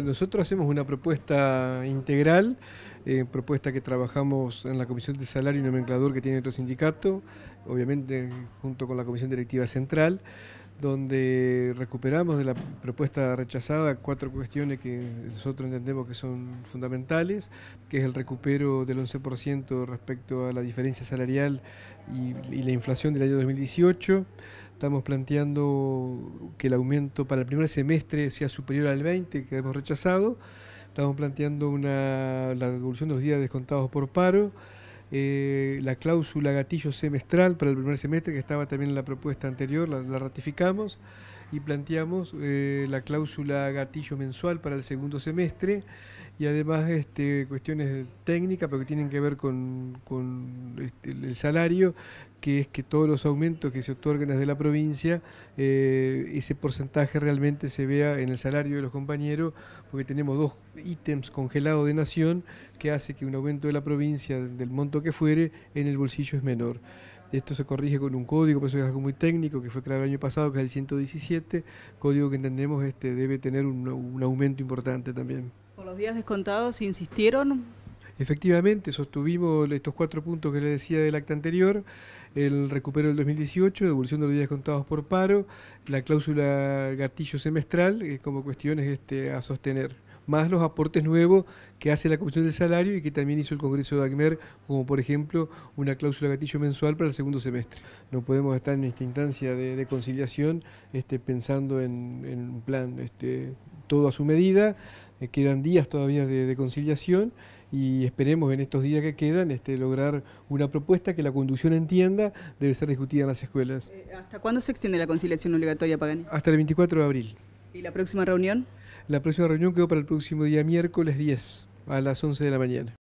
Nosotros hacemos una propuesta integral, eh, propuesta que trabajamos en la Comisión de Salario y Nomenclador que tiene nuestro sindicato, obviamente junto con la Comisión Directiva Central, donde recuperamos de la propuesta rechazada cuatro cuestiones que nosotros entendemos que son fundamentales, que es el recupero del 11% respecto a la diferencia salarial y, y la inflación del año 2018, Estamos planteando que el aumento para el primer semestre sea superior al 20, que hemos rechazado. Estamos planteando la devolución de los días descontados por paro. Eh, la cláusula gatillo semestral para el primer semestre, que estaba también en la propuesta anterior, la ratificamos y planteamos eh, la cláusula gatillo mensual para el segundo semestre y además este, cuestiones técnicas, pero que tienen que ver con, este, el salario, que es que todos los aumentos que se otorgan desde la provincia, eh, ese porcentaje realmente se vea en el salario de los compañeros, porque tenemos dos ítems congelados de nación que hace que un aumento de la provincia, del monto que fuere, en el bolsillo es menor. Esto se corrige con un código, por eso es algo muy técnico, que fue creado el año pasado, que es el 117, código que entendemos este, debe tener un, aumento importante también. ¿Por los días descontados insistieron? Efectivamente, sostuvimos estos cuatro puntos que le decía del acta anterior, el recupero del 2018, devolución de los días descontados por paro, la cláusula gatillo semestral, como cuestiones este, a sostener más los aportes nuevos que hace la Comisión del Salario y que también hizo el Congreso de ACMER, como por ejemplo una cláusula gatillo mensual para el segundo semestre. No podemos estar en esta instancia de, conciliación este, pensando en, un plan este, todo a su medida, eh, quedan días todavía de, conciliación y esperemos en estos días que quedan este, lograr una propuesta que la conducción entienda debe ser discutida en las escuelas. Eh, ¿Hasta cuándo se extiende la conciliación obligatoria, Pagani? Hasta el 24 de abril. ¿Y la próxima reunión? La próxima reunión quedó para el próximo día miércoles 10 a las 11 de la mañana.